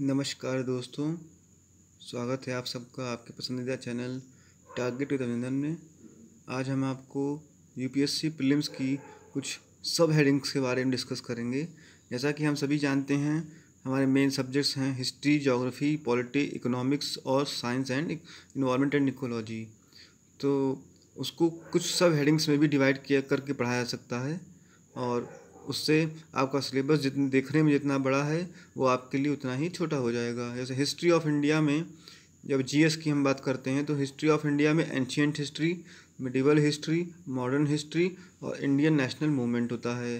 नमस्कार दोस्तों स्वागत है आप सबका आपके पसंदीदा चैनल टारगेट विद अभिनंदन में आज हम आपको यूपीएससी प्रीलिम्स की कुछ सब हेडिंग्स के बारे में डिस्कस करेंगे जैसा कि हम सभी जानते हैं हमारे मेन सब्जेक्ट्स हैं हिस्ट्री जोग्राफ़ी पॉलिटी इकोनॉमिक्स और science and environment and ecology तो उसको कुछ सब हेडिंग्स में भी डिवाइड किया करके पढ़ाया जा सकता है और उससे आपका सिलेबस जितने देखने में जितना बड़ा है वो आपके लिए उतना ही छोटा हो जाएगा जैसे हिस्ट्री ऑफ इंडिया में जब जीएस की हम बात करते हैं तो हिस्ट्री ऑफ इंडिया में ancient history medieval history modern history और इंडियन नेशनल मूवमेंट होता है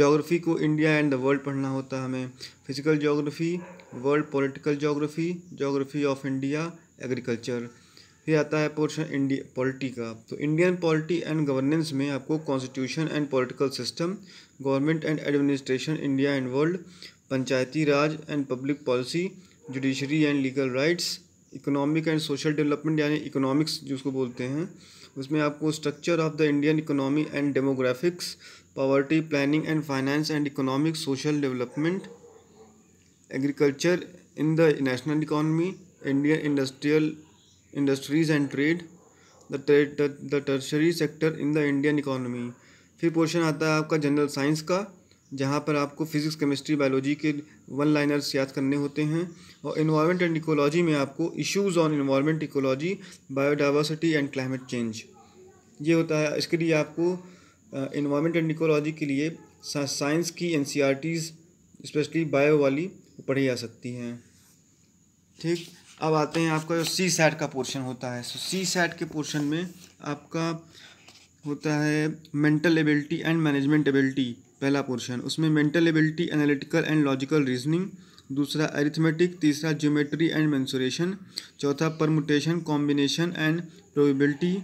जोग्राफ़ी को इंडिया एंड द वर्ल्ड पढ़ना होता है हमें physical geography world political geography geography of India agriculture फिर आता है पोर्शन इंडिया पॉलिटी का तो इंडियन पॉलिटी एंड गवर्नेंस में आपको constitution and political system government and administration India and world Panchayati Raj and public policy judiciary and legal rights economic and social development यानी economics जिसको बोलते हैं उसमें आपको structure of the Indian economy and demographics poverty planning and finance and economic social development agriculture in the national economy Indian industrial industries and trade the tertiary sector in the Indian economy फिर portion आता है आपका general science का जहाँ पर आपको physics chemistry biology के one liners याद करने होते हैं और इन्वायरमेंट एंड इकोलॉजी में आपको issues on environment ecology biodiversity and climate change ये होता है इसके लिए आपको इन्वायरमेंट एंड इकोलॉजी के लिए साइंस की एन स्पेशली बायो वाली पढ़ी जा सकती हैं ठीक अब आते हैं आपका जो सी सैट का पोर्शन होता है सो सी सैट के पोर्शन में आपका होता है mental ability and management ability पहला पोर्शन उसमें mental ability analytical and logical reasoning दूसरा एरिथमेटिक तीसरा ज्योमेट्री एंड मैंसुरेशन चौथा परमुटेशन कॉम्बिनेशन एंड प्रोबेबिलिटी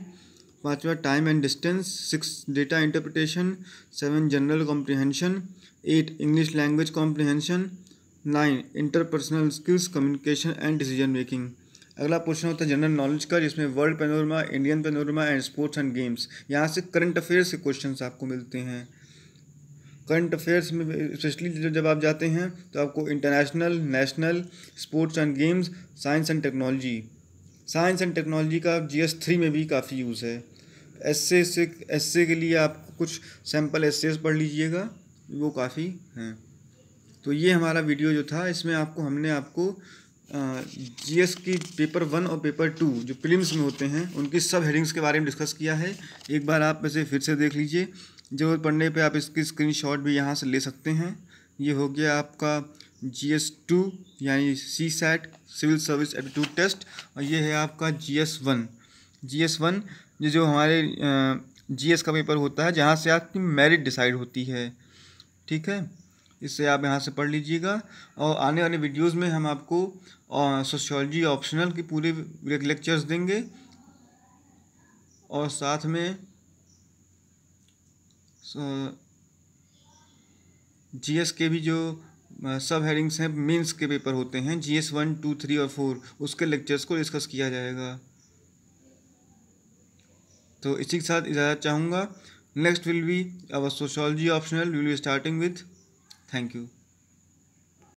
पाँचवा time and distance six data interpretation seven general comprehension eight English language comprehension nine interpersonal skills communication and decision making अगला question होता है general knowledge का जिसमें world panorama Indian panorama and sports and games यहाँ से current affairs के question आपको मिलते हैं करंट अफेयर्स में स्पेशली जब आप जाते हैं तो आपको international national sports and games science and technology science and technology का जी एस थ्री में भी काफ़ी यूज़ है एस से एस के लिए आप कुछ सैम्पल एस पढ़ लीजिएगा वो काफ़ी हैं तो ये हमारा वीडियो जो था इसमें आपको हमने आपको जीएस की पेपर वन और पेपर टू जो फिल्मस में होते हैं उनकी सब हेडिंग्स के बारे में डिस्कस किया है एक बार आप इसे फिर से देख लीजिए जरूरत पढ़ने पे आप इसकी स्क्रीनशॉट भी यहाँ से ले सकते हैं ये हो गया आपका जी एस टू यानी C SAT civil service aptitude test और ये है आपका G S one G S one ये जो हमारे जी एस का पेपर होता है जहाँ से आपकी मेरिट डिसाइड होती है ठीक है इससे आप यहाँ से पढ़ लीजिएगा और आने वाले वीडियोज़ में हम आपको सोशियोलॉजी ऑप्शनल के पूरे लेक्चर्स देंगे और साथ में जीएस के भी जो सब हेडिंग्स हैं मेंस के पेपर होते हैं जीएस वन टू थ्री और फोर उसके लेक्चर्स को डिस्कस किया जाएगा तो इसी के साथ इजाज़त चाहूँगा next will be our sociology optional will be starting with Thank you.